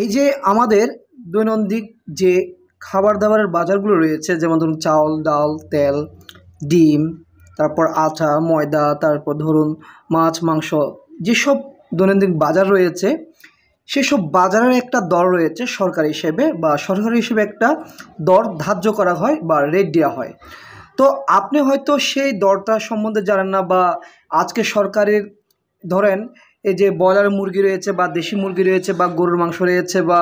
এই যে আমাদের দৈনন্দিন যে খাবার দাবারের বাজারগুলো রয়েছে যেমন ধরুন চাউল ডাল তেল ডিম তারপর আটা ময়দা তারপর ধরুন মাছ মাংস যেসব দৈনন্দিন বাজার রয়েছে সেসব বাজারের একটা দর রয়েছে সরকার হিসেবে বা সরকার হিসেবে একটা দর ধার্য করা হয় বা রেট দেওয়া হয় তো আপনি হয়তো সেই দরটা সম্বন্ধে জানেন না বা আজকে সরকারের ধরেন এই যে ব্রয়লার মুরগি রয়েছে বা দেশি মুরগি রয়েছে বা গরুর মাংস রয়েছে বা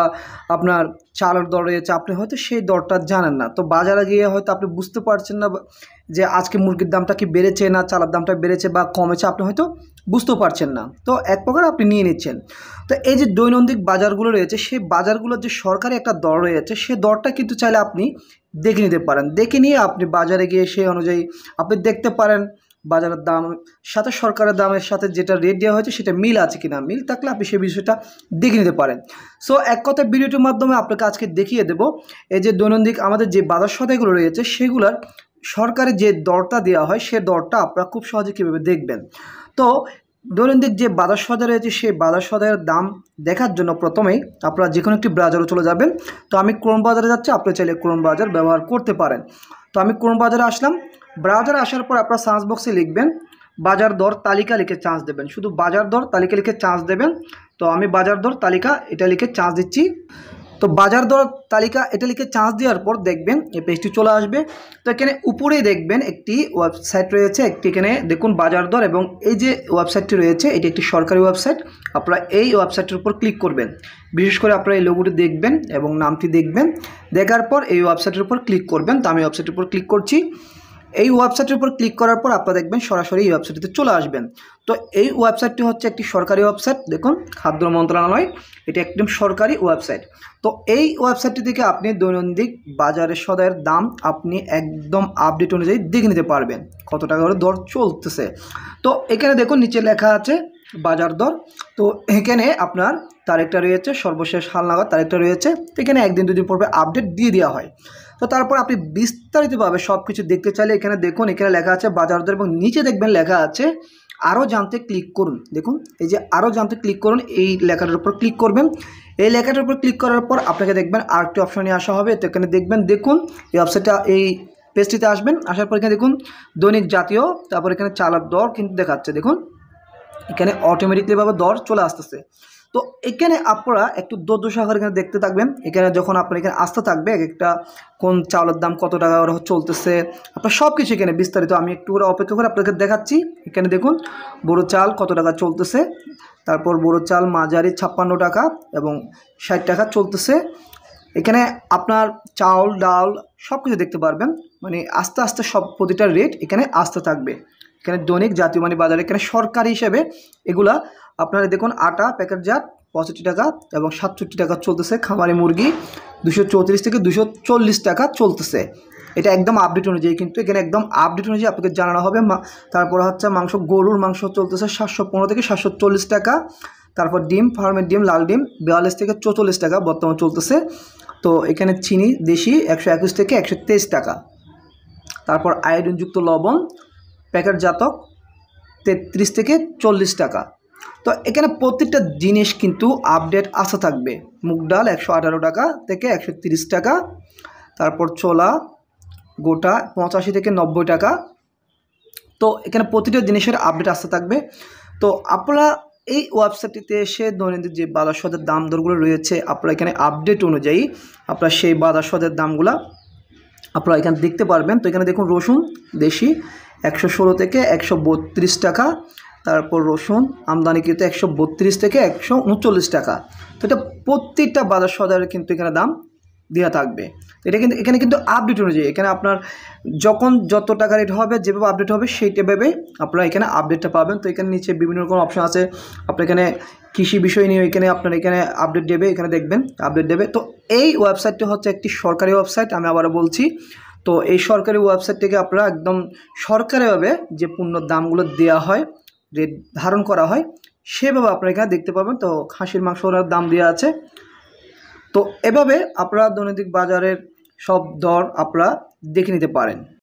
আপনার চালের দর রয়েছে আপনি হয়তো সেই দরটা জানেন না তো বাজারে গিয়ে হয়তো আপনি বুঝতে পারছেন না যে আজকে মুরগির দামটা কি বেড়েছে না চালের দামটা বেড়েছে বা কমেছে আপনি হয়তো বুঝতেও পারছেন না তো এক প্রকার আপনি নিয়ে নিচ্ছেন তো এই যে দৈনন্দিন বাজারগুলো রয়েছে সেই বাজারগুলোর যে সরকারি একটা দর রয়েছে সে দরটা কিন্তু চাইলে আপনি দেখে নিতে পারেন দেখে নিয়ে আপনি বাজারে গিয়ে সেই অনুযায়ী আপনি দেখতে পারেন বাজারের দাম সাথে সরকারের দামের সাথে যেটা রেট দেওয়া হয়েছে সেটা মিল আছে কিনা মিল থাকলে আপনি সেই বিষয়টা দেখে নিতে পারেন সো এক কথা ভিডিওটির মাধ্যমে আপনাকে আজকে দেখিয়ে দেব এই যে দৈনন্দিন আমাদের যে বাজার সদাইগুলো রয়েছে সেগুলোর সরকারে যে দরটা দেওয়া হয় সে দরটা আপনারা খুব সহজে কীভাবে দেখবেন তো দৈনন্দিন যে বাজার সদা রয়েছে সেই বাজার সদায়ের দাম দেখার জন্য প্রথমেই আপনারা যে কোনো একটি ব্রাজারও চলে যাবেন তো আমি ক্রোম বাজারে যাচ্ছি আপনি চাইলে ক্রোম বাজার ব্যবহার করতে পারেন তো আমি ক্রোম বাজারে আসলাম ব্রাউজারে আসার পর আপনার চান্স বক্সে লিখবেন বাজার দর তালিকা লিখে চান্স দেবেন শুধু বাজার দর তালিকা লিখে চান্স দেবেন তো আমি বাজার দর তালিকা এটা লিখে চান্স দিচ্ছি তো বাজার দর তালিকা এটা লিখে চার্জ দেওয়ার পর দেখবেন এই পেজটি চলে আসবে তো এখানে উপরেই দেখবেন একটি ওয়েবসাইট রয়েছে একটি এখানে দেখুন বাজার দর এবং এই যে ওয়েবসাইটটি রয়েছে এটি একটি সরকারি ওয়েবসাইট আপনারা এই ওয়েবসাইটের উপর ক্লিক করবেন বিশেষ করে আপনারা এই লোগোটি দেখবেন এবং নামটি দেখবেন দেখার পর এই ওয়েবসাইটের উপর ক্লিক করবেন তো আমি ওয়েবসাইটের উপর ক্লিক করছি এই ওয়েবসাইটের উপর ক্লিক করার পর আপনারা দেখবেন সরাসরি এই ওয়েবসাইটটিতে চলে আসবেন তো এই ওয়েবসাইটটি হচ্ছে একটি সরকারি ওয়েবসাইট দেখুন খাদ্য মন্ত্রণালয় এটি একদম সরকারি ওয়েবসাইট তো এই ওয়েবসাইটটি থেকে আপনি দৈনন্দিন বাজারে সদায়ের দাম আপনি একদম আপডেট অনুযায়ী দেখে নিতে পারবেন কত টাকা করে দর চলতেছে তো এখানে দেখুন নিচে লেখা আছে বাজার দর তো এখানে আপনার তারিখটা রয়েছে সর্বশেষ হালনাগাদ তারিখটা রয়েছে এখানে একদিন দুদিন পূর্বে আপডেট দিয়ে দেওয়া হয় তো তারপর আপনি বিস্তারিতভাবে সব কিছু দেখতে চাইলে এখানে দেখুন এখানে লেখা আছে বাজার দর এবং নিচে দেখবেন লেখা আছে আরও জানতে ক্লিক করুন দেখুন এই যে আরও জানতে ক্লিক করুন এই লেখাটার উপর ক্লিক করবেন এই লেখাটার উপর ক্লিক করার পর আপনাকে দেখবেন আরেকটি অপশনে আসা হবে তো এখানে দেখবেন দেখুন এই অপশানটা এই পেজটিতে আসবেন আসার পর এখানে দেখুন দৈনিক জাতীয় তারপর এখানে চালার দর কিন্তু দেখাচ্ছে দেখুন এখানে অটোমেটিকলিভাবে দর চলে আসতেছে তো এখানে আপনারা একটু দর্য সহকারে এখানে দেখতে থাকবেন এখানে যখন আপনার এখানে আসতে থাকবে এক একটা কোন চাউলের দাম কত টাকা ওরা চলতেছে আপনার সব কিছু এখানে বিস্তারিত আমি একটু করে অপেক্ষা করে আপনাকে দেখাচ্ছি এখানে দেখুন বড়ো চাল কত টাকা চলতেছে তারপর বড়ো চাল মাঝারি ছাপ্পান্ন টাকা এবং ষাট টাকা চলতেছে এখানে আপনার চাউল ডাল সব কিছু দেখতে পারবেন মানে আস্তে আস্তে সব প্রতিটা রেট এখানে আসতে থাকবে এখানে দৈনিক জাতীয় মানি বাজারে এখানে সরকারি হিসেবে এগুলা আপনারা দেখুন আটা প্যাকেটজাত পঁয়ষট্টি টাকা এবং সাতষট্টি টাকা চলতেছে খামারি মুরগি দুশো চৌত্রিশ থেকে দুশো চল্লিশ টাকা চলতেছে এটা একদম আপডেট অনুযায়ী কিন্তু এখানে একদম আপডেট অনুযায়ী আপনাকে জানানো হবে তারপর হচ্ছে মাংস গরুর মাংস চলতেছে সাতশো পনেরো থেকে সাতশো চল্লিশ টাকা তারপর ডিম ফার্মের ডিম লাল ডিম বিয়াল্লিশ থেকে চৌচল্লিশ টাকা বর্তমান চলতেছে তো এখানে চিনি দেশি একশো একুশ থেকে একশো তেইশ টাকা তারপর আয়োডিনযুক্ত লবণ প্যাকেটজাতক তেত্রিশ থেকে চল্লিশ টাকা তো এখানে প্রত্যেকটা জিনিস কিন্তু আপডেট আসা থাকবে মুগ ডাল একশো আঠারো টাকা থেকে একশো তিরিশ টাকা তারপর ছোলা গোটা পঁচাশি থেকে নব্বই টাকা তো এখানে প্রতিটা জিনিসের আপডেট আসতে থাকবে তো আপনারা এই ওয়েবসাইটটিতে এসে দৈনন্দিন যে বাজার সদের দাম দরগুলো রয়েছে আপনারা এখানে আপডেট অনুযায়ী আপনারা সেই বাজার সদের দামগুলো আপনারা এখানে দেখতে পারবেন তো এখানে দেখুন রসুন দেশি একশো ষোলো থেকে একশো বত্রিশ টাকা তারপর রসুন আমদানিকৃত একশো বত্রিশ থেকে একশো উনচল্লিশ টাকা তো এটা প্রত্যেকটা বাজার সদারের কিন্তু এখানে দাম দেওয়া থাকবে এটা কিন্তু এখানে কিন্তু আপডেট অনুযায়ী এখানে আপনার যখন যত টাকা রেট হবে যেভাবে আপডেট হবে সেইটাভাবে আপনারা এখানে আপডেটটা পাবেন তো এখানে নিচে বিভিন্ন রকম অপশান আছে আপনার এখানে কৃষি বিষয় নিয়ে এখানে আপনার এখানে আপডেট দেবে এখানে দেখবেন আপডেট দেবে তো এই ওয়েবসাইটটি হচ্ছে একটি সরকারি ওয়েবসাইট আমি আবারও বলছি তো এই সরকারি ওয়েবসাইট থেকে আপনারা একদম সরকারিভাবে যে পণ্য দামগুলো দেয়া হয় রেট ধারণ করা হয় সেভাবে আপনারা এখানে দেখতে পাবেন তো খাসির মাংস ওনার দাম দেওয়া আছে তো এভাবে আপনারা দৈনন্দিন বাজারের সব দর আপনারা দেখে নিতে পারেন